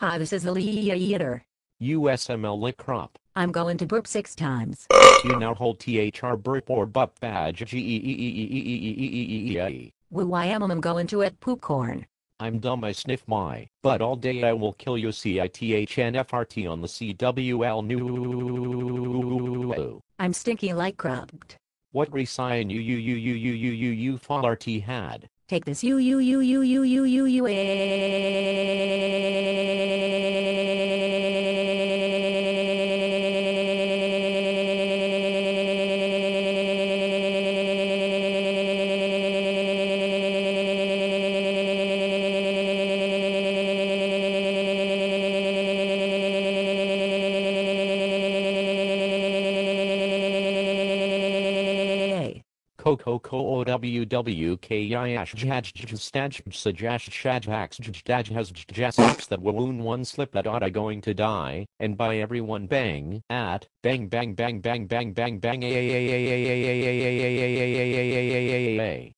Hi, this is Ali Eater. USML Crop. I'm going to burp six times. You now hold THR burp or bup badge. Woo, I am, I'm going to eat poop corn. I'm dumb, I sniff my, but all day I will kill you CITHNFRT on the CWL new. I'm stinky like cropped. What resign you you you you you you you you fall RT had? Take this you you you you you Coco Ko WWKIASH Jaj jaj Shajhax Jaj has Jasaks that Wawoon one slip that oughta going to die, and by everyone bang at bang bang bang bang bang bang bang a a a a a a a a a a a a a a a a a a